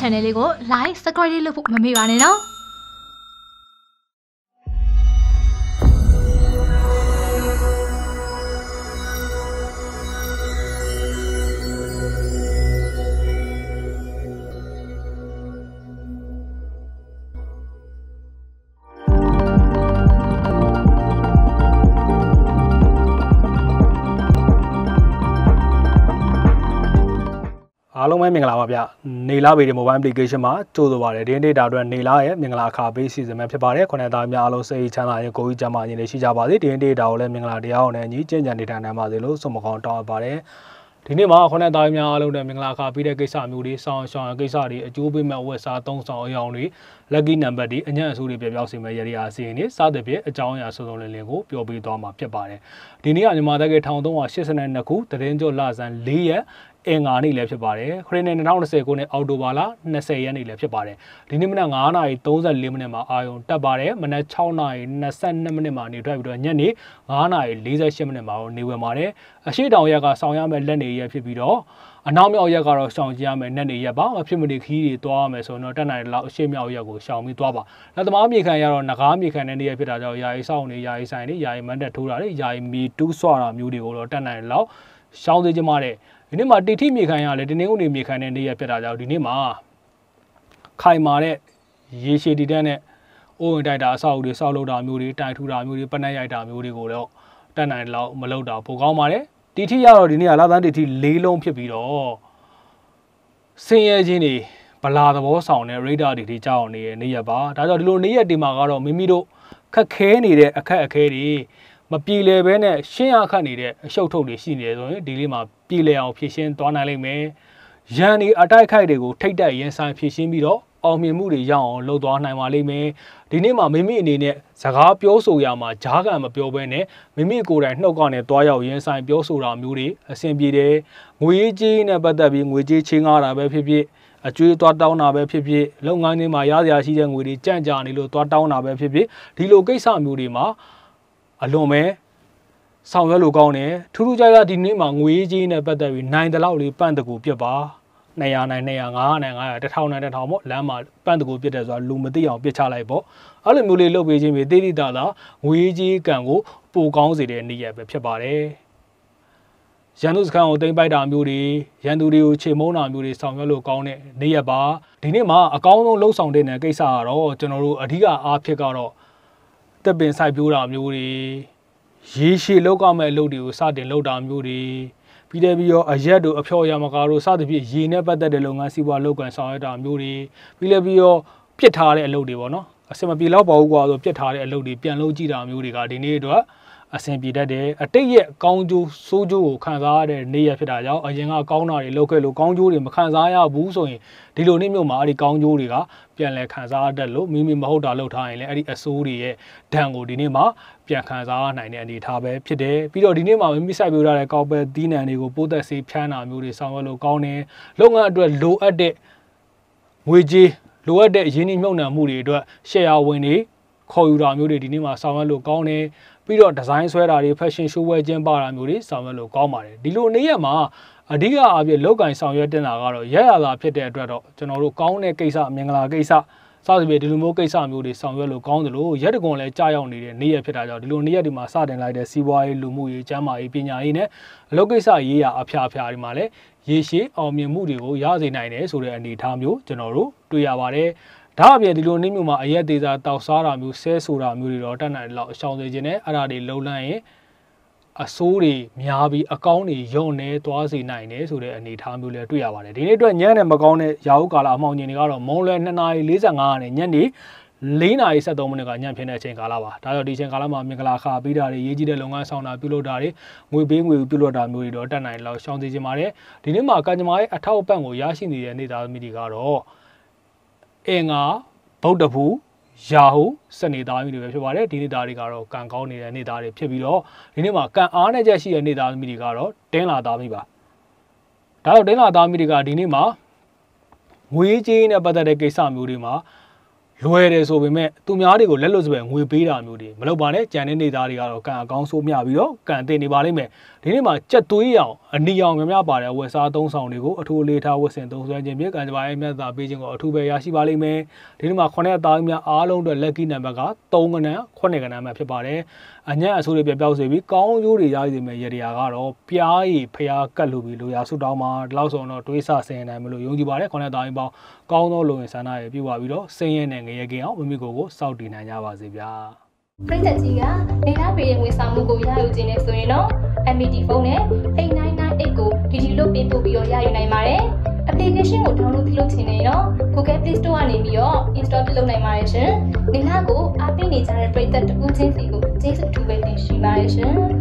channel လေးကို like subscribe လုပ်ဖို့မမေ့ပါနဲ့နော်။အားလုံးပဲမင်္ဂလာပါဗျနေလာဗီဒီ mobile application မှာကြိုဆိုပါတယ်ဒီနေ့ဒါအတွက်နေလာရဲ့မင်္ဂလာအခါပေးစီစဉ်မဲ့ဖြစ်ပါတယ်ခொနဲ့သားများအားလုံးစိတ်ချမ်းသာရင်ကိုယ်ကြီးကျမ်းမာရင်လည်းရှိကြပါစေဒီနေ့ဒါကိုလည်းမင်္ဂလာတရားအောင်နဲ့ညီကျင့်ကြံနေထိုင်နိုင်ပါစေလို့ဆုမကောင်းတောင်းအပ်ပါတယ်ဒီနေ့မှာခொနဲ့သားများအားလုံးနဲ့မင်္ဂလာအခါပေးတဲ့ကိစ္စမျိုးတွေဆောင်ဆောင်ကိစ္စတွေအကျိုးပေးမဲ့ဝက်စားသုံးဆောင်အယောင်တွေ lucky number တွေအညံ့အဆိုးတွေပြပြောက်စီမဲ့ရရအစီအရင်တွေစသဖြင့်အကြောင်းအရာစုံစုံလင်လင်ကိုပြောပြသွားမှာဖြစ်ပါတယ်ဒီနေ့ကမြန်မာတက္ကသိုလ်1382ခုတရင်ကျော်လဆန်း4ရက်အင်္ဂါနေ့လည်းဖြစ်ပါတယ်ခရစ်နှစ်2020ခုနှစ်အောက်တိုဘာလ20ရက်နေ့လည်းဖြစ်ပါတယ်ဒီနေ့မနက်9:34မိနစ်မှာအာယုံတက်ပါတယ်မနက်6:22မိနစ်မှာနေထွက်ပြီးတော့ညနေ9:48မိနစ်မှာနေဝင်ပါတယ်အရှိတောင်ရက်ကဆောင်ရမယ့်လက်နေရက်ဖြစ်ပြီးတော့အနောက်မြောက်ရက်ကတော့ရှောင်ကြရမယ်နဲ့နေရက်ပါမဖြစ်မနေခီးတွေသွားရမယ်ဆိုတော့တက်နိုင်တဲ့လောက်အရှိမြောက်ရက်ကိုရှောင်ပြီးသွားပါလက်သမားမြေခံရတော့ငကားမြေခံတဲ့နေရက်ဖြစ်တာကြောင့်ယာယီစောင့်နေယာယီဆိုင်နေယာယီမန်တက်ထိုးတာတွေယာယီမီတူးဆွတာမျိုးတွေကိုတော့တက်နိုင်တဲ့လောက်ရှောင်းစေချင်ပါတယ်ဒီနေ့မှာတိထိမြေခိုင်ရလဲတင်းငုံနေမြေခိုင်တဲ့နေရာဖြစ်တာကြောင့်ဒီနေ့မှာခိုင်မာတဲ့ရေရှည်တည်တဲ့နဲ့အိုးဝင်တိုက်တာအဆောက်အဦတွေဆောက်လုပ်တာမျိုးတွေတိုက်ထူတာမျိုးတွေပနက်ရိုက်တာမျိုးတွေကိုတော့တက်နိုင်တော့မလုပ်တာပိုကောင်းပါတယ်တိထိရတော့ဒီနေ့ကလာသန်းတိထိ၄လုံးဖြစ်ပြီးတော့ဆင်းရဲခြင်းတွေဗလာသဘောဆောင်တဲ့ရိဒါတွေထိကြောက်နေတဲ့နေရပါဒါကြောင့်ဒီလိုနေရဒီမှာကတော့မိမိတို့ခက်ခဲနေတဲ့အခက်အခဲတွေမပြေလည်ဘဲနဲ့ရှင်းရခတ်နေတဲ့အရှုပ်ထုတ်တွေရှိနေတယ်ဆိုရင်ဒီလေးမှာပြေလည်အောင်ဖြည့်ရှင်းသွားနိုင်လိမ့်မယ်။ရန်ဒီအတိုက်ခိုက်တွေကိုထိတ်တက်ရင်ဆိုင်ဖြည့်ရှင်းပြီးတော့အောင်မြင်မှုတွေရအောင်လုပ်သွားနိုင်ပါလိမ့်မယ်။ဒီနေ့မှာမိမိအနေနဲ့စကားပြောဆိုရမှာဂျားကန်မပြောဘဲနဲ့မိမိကိုယ်တိုင်နှုတ်ကနေတွားရောက်ရင်ဆိုင်ပြောဆိုတာမျိုးတွေအဆင်ပြေတယ်။ငွေကြေးနဲ့ပတ်သက်ပြီးငွေကြေးချင်းကားတာပဲဖြစ်ဖြစ်အကျွေးသွားတောင်းတာပဲဖြစ်ဖြစ်လုပ်ငန်းတွေမှာရစရာရှိတဲ့ငွေတွေကြန့်ကြာနေလို့သွားတောင်းတာပဲဖြစ်ဖြစ်ဒီလိုကိစ္စမျိုးတွေမှာအလွန်ပဲဆောင်ရွက်လို့ကောင်းတယ်ထူးထူးခြားခြားဒီနေ့မှာငွေကြီးနဲ့ပတ်သက်ပြီးနိုင်တလောက်လေးပန့်တကူပြစ်ပါ200နိုင်200 900 900 1000နိုင်1000ပေါ့လမ်းမှာပန့်တကူပြစ်တယ်ဆိုတာလူမသိအောင်ပြစ်ချလိုက်ပေါ့အဲ့လိုမျိုးလေးလုပ်ပေးခြင်းပြီးတိတိတသာငွေကြီးကံကိုပိုကောင်းစေတဲ့နေရာပဲဖြစ်ပါတယ်ရန်သူစခန်းကိုတင်ပိုက်တာမျိုးတွေရန်သူတွေကိုချိန်မုံတာမျိုးတွေဆောင်ရွက်လို့ကောင်းတဲ့နေရပါဒီနေ့မှာအကောင်းဆုံးလှုပ်ဆောင်တဲ့ကိစ္စကတော့ကျွန်တော်တို့အဓိကအားဖြစ်ကတော့တက်ပင်စိုက်ပြိုးတာမျိုးတွေရေရှည်လောက်ကောက်မဲ့အလုပ်တွေကိုစတင်လုပ်တာမျိုးတွေပြီးတဲ့ပြီးတော့အရက်တို့အဖျော်ရမကာတို့စသဖြင့်ရေနဲ့ပတ်သက်တဲ့လုပ်ငန်းစီးပွားလုပ်ကွန်ဆောင်ရွက်တာမျိုးတွေပြီးလည်းပြီးတော့ပြစ်ထားတဲ့အလုပ်တွေပေါ့နော်အစမပြေတော့ပါဘူးကွာဆိုပြစ်ထားတဲ့အလုပ်တွေပြန်လုပ်ကြည့်တာမျိုးတွေကဒီနေ့တော့အဆင်ပြေတတ်တယ်အတိတ်ရဲ့ကောင်းကျိုးဆိုးကျိုးကိုခံစားရတဲ့နေ့ရက်ဖြစ်တာကြောင့်အရင်ကကောင်းတာတွေလုပ်ခဲ့လို့ကောင်းကျိုးတွေမခံစားရဘူးဆိုရင်ဒီလိုနေ့မျိုးမှာအဲ့ဒီကောင်းကျိုးတွေကပြန်လည်ခံစားရတတ်လို့မိမိမဟုတ်တာလုပ်ထားရင်လည်းအဲ့ဒီအဆိုးတွေရဲ့ဒဏ်ကိုဒီနေ့မှာပြန်ခံစားရနိုင်တဲ့အနေအထားပဲဖြစ်တယ်ပြီးတော့ဒီနေ့မှာမိမိစိုက်ပျိုးထားတဲ့ကောက်ပဲသီးနှံတွေကိုပိုးသက်ဆေးဖြန်းတာမျိုးတွေဆောင်ရွက်လို့ကောင်းတယ်လုပ်ငန်းအတွက်လိုအပ်တဲ့ငွေကြေးလိုအပ်တဲ့ရင်းနှီးမြှုပ်နှံမှုတွေအတွက် share ဝင်တွေခေါ်ယူတာမျိုးတွေဒီနေ့မှာဆောင်ရွက်လို့ကောင်းတယ်ပြီးတော့ဒီဇိုင်းဆွဲတာတွေ fashion show ဝဲခြင်းပါတာမျိုးတွေဆောင်ရွက်လို့ကောင်းပါတယ်ဒီလိုနေ့ရက်မှာအဓိကအားဖြင့်လောက်ကန်ဆောင်ရွက်တင်တာကတော့ရရသာဖြစ်တဲ့အတွက်တော့ကျွန်တော်တို့ကောင်းတဲ့ကိစ္စမင်္ဂလာကိစ္စစသဖြင့်ဒီလိုမျိုးကိစ္စမျိုးတွေဆောင်ရွက်လို့ကောင်းတယ်လို့ရက်တကွန်လည်းကြားရောက်နေတဲ့နေ့ရက်ဖြစ်တာကြောင့်ဒီလိုနေ့ရက်ဒီမှာစတင်လိုက်တဲ့စီးပွားရေးလူမှုရေးကျန်းမာရေးပညာရေးနဲ့အလုပ်ကိစ္စရေးရာအဖျားအဖျားတွေမှာလည်းရေရှည်အောင်မြင်မှုတွေကိုရစေနိုင်တယ်ဆိုတဲ့အနေအထားမျိုးကျွန်တော်တို့တွေ့ရပါတယ်။ဒါအပြင်ဒီလိုနေ့မျိုးမှာအရက်သေးစားတောက်စားတာမျိုးဆဲဆိုတာမျိုးတွေတော့တတ်နိုင်လောက်အရှောင်စေခြင်းနဲ့အဲ့ဒါတွေလုံလန့်ရင်အဆိုးတွေများပြီးအကောင်းတွေယုံနေသွားစေနိုင်တယ်ဆိုတဲ့အနေအထားမျိုးလည်းတွေ့ရပါတယ်ဒီနေ့အတွက်ညံ့နဲ့မကောင်းတဲ့ရာဟုကာလအမှောင်ညင်တွေကတော့မုံလွယ်2:45ကနေညနေ၄နာရီ73မိနစ်ကညံ့ဖြစ်တဲ့အချိန်ကာလပါဒါကြောင့်ဒီအချိန်ကာလမှာမင်္ဂလာခါပေးတာတွေရေးကြီးတဲ့လုပ်ငန်းဆောင်တာပြုလုပ်တာတွေငွေပေးငွေပြုလုပ်တာမျိုးတွေတော့တတ်နိုင်လောက်ရှောင်စေချင်ပါတယ်ဒီနေ့မှာကံကြမ္မာရဲ့အထောက်အပံ့ကိုရရှိနေတဲ့နေသားသမီးတွေကတော့အင်္ဂါဗုဒ္ဓဖူရာဟုစနေသားမျိုးတွေပဲဖြစ်ပါတယ်ဒီနေ့သားတွေကတော့ကံကောင်းနေတဲ့နေ့သားတွေဖြစ်ပြီးတော့ဒီနေ့မှာကံအားနဲ့ချက်ရှိတဲ့နေ့သားမျိုးတွေကတော့တင်းလာသားမျိုးပါဒါတော့တင်းလာသားမျိုးတွေကဒီနေ့မှာငွေကြေးနဲ့ပတ်သက်တဲ့ကိစ္စမျိုးတွေမှာလွယ်တယ်ဆိုပေမဲ့သူများတွေကိုလက်လွတ်စပယ်ငွေပေးတာမျိုးတွေမလုပ်ပါနဲ့ကြံတဲ့နေသားတွေကတော့ကံအကောင်းဆိုးမြပြီးတော့ကံတင်နေပါလိမ့်မယ်ဒီနေ့မှာကြက်သွေးအောင်အနီအောင်များများပါတဲ့ဝယ်စားသုံးဆောင်တွေကိုအထူးအလေးထားဝတ်ဆင်သုံးစွဲခြင်းဖြင့်ကံကြမ္မာရဲ့မြတ်သာပေးခြင်းကိုအထူးပဲရရှိပါလိမ့်မယ်။ဒီနေ့မှာခုနှစ်အသားများအားလုံးအတွက် lucky number က3ကဏ္ဍ9ကဏ္ဍမှဖြစ်ပါတယ်။အညံ့အဆိုးတွေပြပြောက်စေပြီးကောင်းကျိုးတွေရရှိစေမယ့်ရည်ရာကတော့ပြားရည်ဖျားကတ်လို့ပြီးလိုရာဆုတောင်းမှာဒီလောက်ဆိုတော့တွေးဆဆင်နိုင်မလို့ယုံကြည်ပါတယ်ခုနှစ်အသားပေါင်းကောင်းသောလုံရင်ဆန္ဒရည်ပြုပါပြီးတော့စင်ရဲနဲ့ငရေကင်းအောင်မိမိကိုယ်ကိုစောင့်တည်နိုင်ကြပါစေဗျာ။ပြည်သက်ကြီးကနေလာပေးတဲ့ဝန်ဆောင်မှုကိုရယူခြင်းနဲ့ဆိုရင်တော့ MD ဖုန်းနဲ့8998ကိုဒီဒီလို့ပြင်ပို့ပြီးတော့ရယူနိုင်ပါတယ်။ application ကို download ပြုလုပ်ခြင်းနဲ့တော့ Google Play Store ကနေပြီးတော့ install ပြုလုပ်နိုင်ပါတယ်ရှင်။နေလာကိုအားပေးနေကြတဲ့ပြည်သက်တဦးချင်းစီကိုကျေးဇူးအထူးပဲတင်ရှိပါတယ်ရှင်။